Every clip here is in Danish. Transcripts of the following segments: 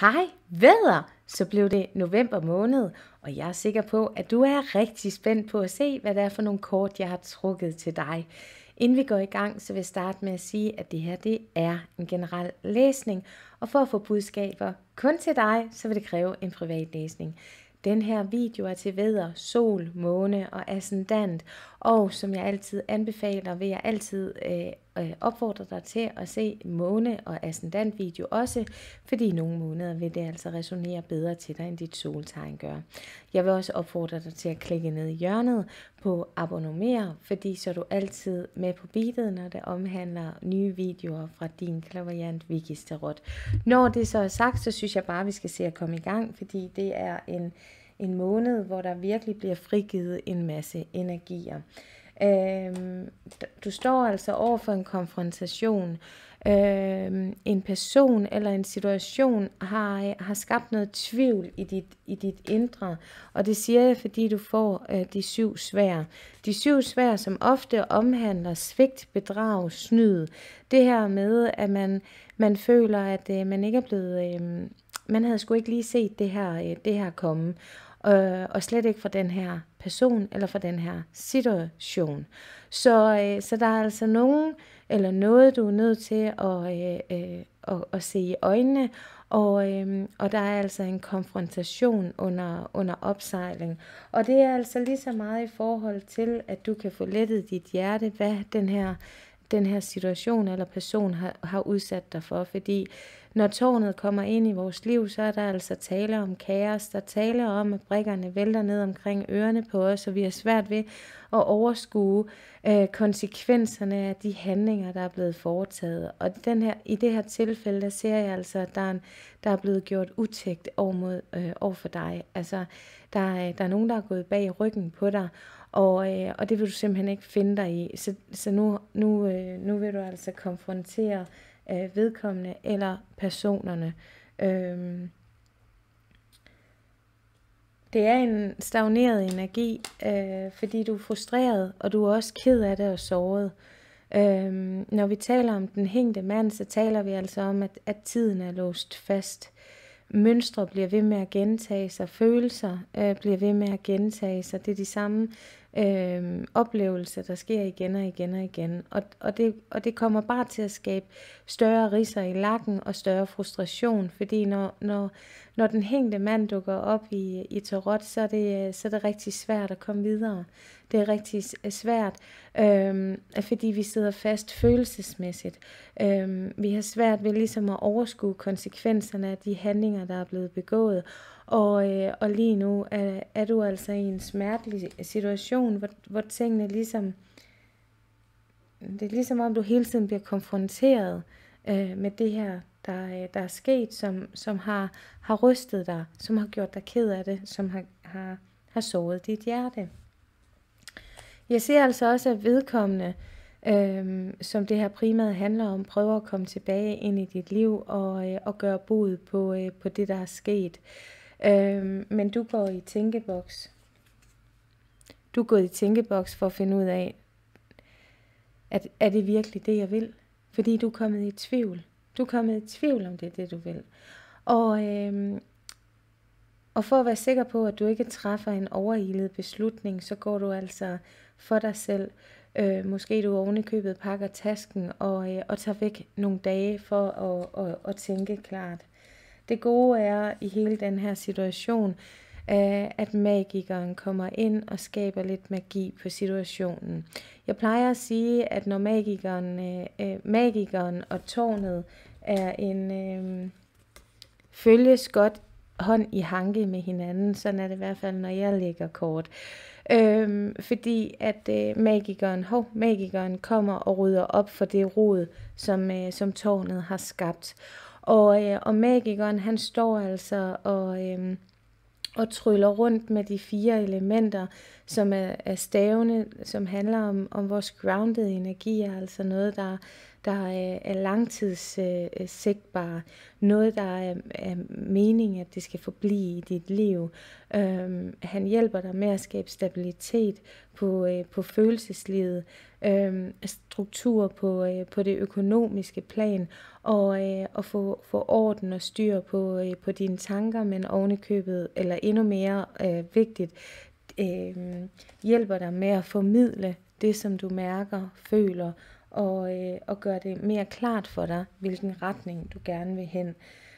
Hej, vædder! Så blev det november måned, og jeg er sikker på, at du er rigtig spændt på at se, hvad det er for nogle kort, jeg har trukket til dig. Inden vi går i gang, så vil jeg starte med at sige, at det her det er en generel læsning, og for at få budskaber kun til dig, så vil det kræve en privat læsning. Den her video er til vædder, sol, måne og ascendant, og som jeg altid anbefaler, vil jeg altid øh, øh, opfordre dig til at se måne- og ascendant-video også, fordi i nogle måneder vil det altså resonere bedre til dig, end dit soltegn gør. Jeg vil også opfordre dig til at klikke ned i hjørnet på abonnere, fordi så er du altid med på beatet, når det omhandler nye videoer fra din klaverjant Vigis Tarot. Når det så er sagt, så synes jeg bare, vi skal se at komme i gang, fordi det er en en måned, hvor der virkelig bliver frigivet en masse energier. Øh, du står altså over for en konfrontation. Øh, en person eller en situation har, har skabt noget tvivl i dit, i dit indre. Og det siger jeg, fordi du får øh, de syv svær. De syv svær, som ofte omhandler svigt, bedrag, snyd. Det her med, at man, man føler, at øh, man ikke er blevet... Øh, man havde sgu ikke lige set det her, øh, det her komme øh, og slet ikke for den her person eller for den her situation. Så, øh, så der er altså nogen eller noget, du er nødt til at, øh, øh, at, at se i øjnene, og, øh, og der er altså en konfrontation under, under opsejling. Og det er altså lige så meget i forhold til, at du kan få lettet dit hjerte, hvad den her den her situation eller person har, har udsat dig for, fordi når tårnet kommer ind i vores liv, så er der altså tale om kaos. Der taler om, at brikkerne vælter ned omkring ørerne på os, og vi har svært ved at overskue øh, konsekvenserne af de handlinger, der er blevet foretaget. Og den her, i det her tilfælde, der ser jeg altså, at der er, en, der er blevet gjort utægt over, mod, øh, over for dig. Altså, der er, der er nogen, der er gået bag ryggen på dig, og, øh, og det vil du simpelthen ikke finde dig i. Så, så nu, nu, øh, nu vil du altså konfrontere øh, vedkommende eller personerne. Øhm, det er en stagneret energi, øh, fordi du er frustreret, og du er også ked af det og såret. Øhm, når vi taler om den hængte mand, så taler vi altså om, at, at tiden er låst fast. Mønstre bliver ved med at gentage sig, følelser øh, bliver ved med at gentage sig. Det er de samme øh, oplevelse, der sker igen og igen og igen. Og, og, det, og det kommer bare til at skabe større riser i lakken og større frustration, fordi når, når, når den hængte mand dukker op i, i tarot, så er, det, så er det rigtig svært at komme videre. Det er rigtig øh, svært, øh, fordi vi sidder fast følelsesmæssigt. Øh, vi har svært ved ligesom at overskue konsekvenserne af de handlinger, der er blevet begået, og, øh, og lige nu er, er du altså i en smertelig situation, hvor, hvor tingene ligesom, det er ligesom om du hele tiden bliver konfronteret øh, med det her, der, øh, der er sket, som, som har, har rystet dig, som har gjort dig ked af det, som har, har, har såret dit hjerte. Jeg ser altså også, at vedkommende, øh, som det her primært handler om, prøver at komme tilbage ind i dit liv og, øh, og gøre bod på, øh, på det, der er sket. Øh, Øh, men du går i tænkeboks. Du er gået i tænkeboks for at finde ud af, at er det virkelig det, jeg vil? Fordi du er kommet i tvivl. Du er kommet i tvivl om det er det, du vil. Og, øh, og for at være sikker på, at du ikke træffer en overhildet beslutning, så går du altså for dig selv. Øh, måske du oven i købet pakker tasken og, øh, og tager væk nogle dage for at, at, at, at tænke klart. Det gode er i hele den her situation, øh, at magikeren kommer ind og skaber lidt magi på situationen. Jeg plejer at sige, at når magikeren, øh, øh, magikeren og tårnet er en øh, følges godt hånd i hanke med hinanden. Sådan er det i hvert fald, når jeg lægger kort. Øhm, fordi at øh, magikeren, hov, magikeren kommer og rydder op for det rod, som, øh, som tårnet har skabt. Og, øh, og magikeren, han står altså og, øh, og tryller rundt med de fire elementer, som er, er stavene, som handler om, om vores grounded energi, altså noget, der, der øh, er, er langtidssigtbare, øh, øh noget, der er, er mening, at det skal forblive i dit liv. Øhm, han hjælper dig med at skabe stabilitet på, øh, på følelseslivet, øh, struktur på, øh, på det økonomiske plan, og, øh, og få, få orden og styr på, øh, på dine tanker, men ovenikøbet, eller endnu mere øh, vigtigt, øh, hjælper dig med at formidle det, som du mærker, føler, og, øh, og gøre det mere klart for dig, hvilken retning du gerne vil hen.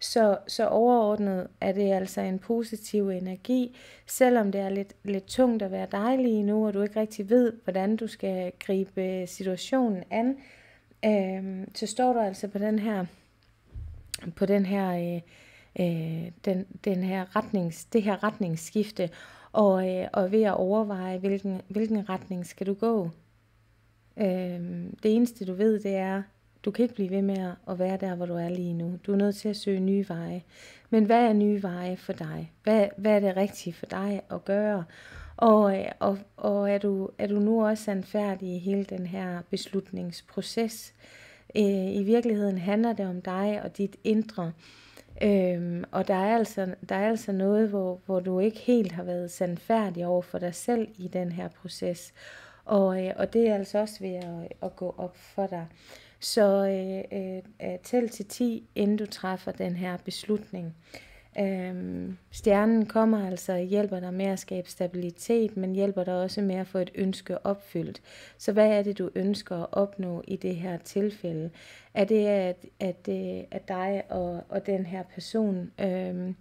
Så, så overordnet er det altså en positiv energi, selvom det er lidt, lidt tungt at være dig lige nu, og du ikke rigtig ved, hvordan du skal gribe situationen an, øh, så står du altså på den her, på den her, øh, øh, den, den her retnings, det her retningsskifte, og, øh, og ved at overveje, hvilken, hvilken retning skal du gå. Øh, det eneste du ved, det er, du kan ikke blive ved med at være der, hvor du er lige nu. Du er nødt til at søge nye veje. Men hvad er nye veje for dig? Hvad, hvad er det rigtige for dig at gøre? Og, øh, og, og er, du, er du nu også sandfærdig i hele den her beslutningsproces? Øh, I virkeligheden handler det om dig og dit indre. Øhm, og der er, altså, der er altså noget, hvor, hvor du ikke helt har været sandfærdig over for dig selv i den her proces. Og, øh, og det er altså også ved at, at gå op for dig. Så øh, øh, øh, tæl til 10, inden du træffer den her beslutning. Øhm, stjernen kommer altså og hjælper dig med at skabe stabilitet, men hjælper dig også med at få et ønske opfyldt. Så hvad er det, du ønsker at opnå i det her tilfælde? Er det, at, at, øh, at dig og, og den her person øhm,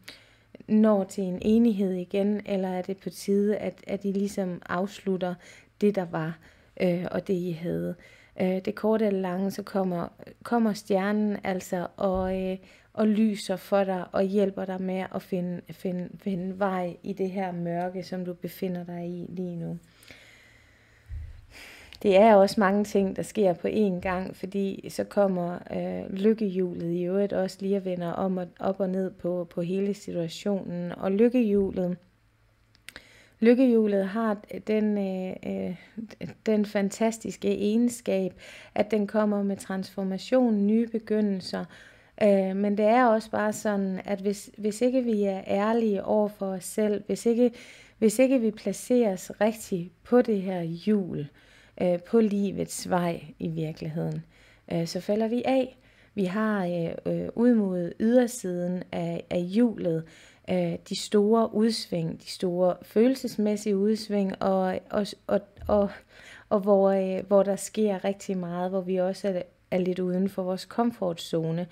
når til en enighed igen, eller er det på tide, at, at I ligesom afslutter det, der var, øh, og det, I havde? øh, det korte eller lange, så kommer, kommer stjernen altså og, øh, og lyser for dig og hjælper dig med at finde, finde, finde vej i det her mørke, som du befinder dig i lige nu. Det er også mange ting, der sker på én gang, fordi så kommer øh, lykkehjulet i øvrigt også lige at vender om og, op og ned på, på hele situationen. Og lykkehjulet, Lykkehjulet har den, øh, øh, den fantastiske egenskab, at den kommer med transformation, nye begyndelser. Øh, men det er også bare sådan, at hvis, hvis ikke vi er ærlige over for os selv, hvis ikke, hvis ikke vi placeres rigtigt på det her hjul, øh, på livets vej i virkeligheden, øh, så falder vi af. Vi har øh, øh, ud mod ydersiden af, af hjulet, øh, de store udsving, de store følelsesmæssige udsving, og, og, og, og, og hvor, øh, hvor der sker rigtig meget, hvor vi også er, er lidt uden for vores komfortzone.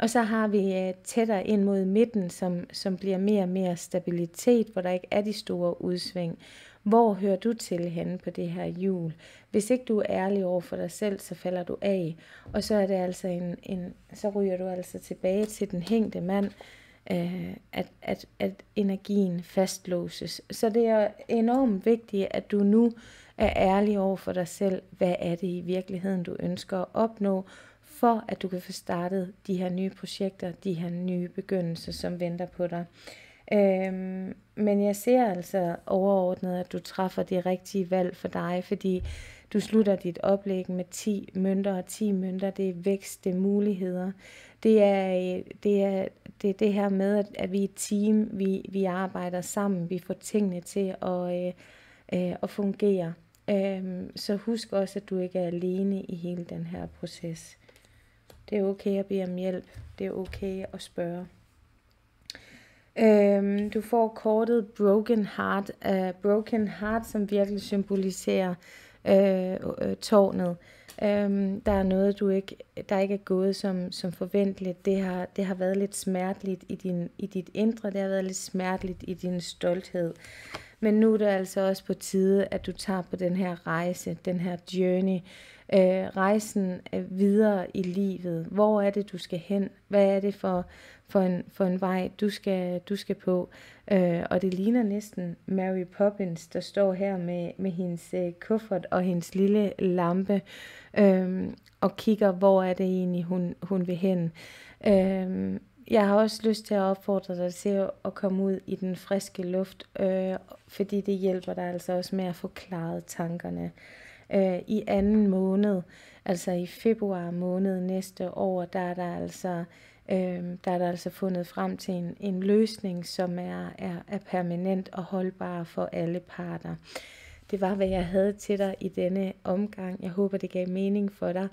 Og så har vi øh, tættere ind mod midten, som, som bliver mere og mere stabilitet, hvor der ikke er de store udsving. Hvor hører du til henne på det her jul? Hvis ikke du er ærlig over for dig selv, så falder du af. Og så er det altså en, en så ryger du altså tilbage til den hængte mand, Øh, at, at, at energien fastlåses. Så det er enormt vigtigt, at du nu er ærlig over for dig selv, hvad er det i virkeligheden, du ønsker at opnå, for at du kan få startet de her nye projekter, de her nye begyndelser, som venter på dig. Øhm, men jeg ser altså overordnet, at du træffer de rigtige valg for dig, fordi du slutter dit oplæg med 10 mønter, og 10 mønter, det er vækst, det er muligheder. Det er, øh, det er det er det her med, at, at vi er et team, vi, vi arbejder sammen, vi får tingene til at, øh, øh, at fungere. Øhm, så husk også, at du ikke er alene i hele den her proces. Det er okay at bede om hjælp. Det er okay at spørge. Øhm, du får kortet Broken Heart. Uh, broken Heart, som virkelig symboliserer uh, uh, tårnet. Øhm, der er noget, du ikke, der ikke er gået som, som forventeligt. Det har, det har været lidt smerteligt i, din, i dit indre, det har været lidt smerteligt i din stolthed. Men nu er det altså også på tide, at du tager på den her rejse, den her journey, øh, rejsen videre i livet. Hvor er det, du skal hen? Hvad er det for, for, en, for en vej, du skal, du skal på? Øh, og det ligner næsten Mary Poppins, der står her med, med hendes øh, kuffert og hendes lille lampe øh, og kigger, hvor er det egentlig, hun, hun vil hen. Øh, jeg har også lyst til at opfordre dig til at komme ud i den friske luft, øh, fordi det hjælper dig altså også med at få klaret tankerne. Øh, I anden måned, altså i februar måned næste år, der er der altså, øh, der er der altså fundet frem til en, en løsning, som er, er, er permanent og holdbar for alle parter. Øh, det var, hvad jeg havde til dig i denne omgang. Jeg håber, det gav mening for dig.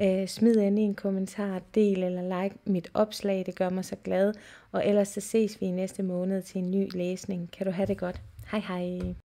Øh, smid endelig en kommentar, del eller like mit opslag. Det gør mig så glad. Og ellers så ses vi i næste måned til en ny læsning. Kan du have det godt. Hej hej.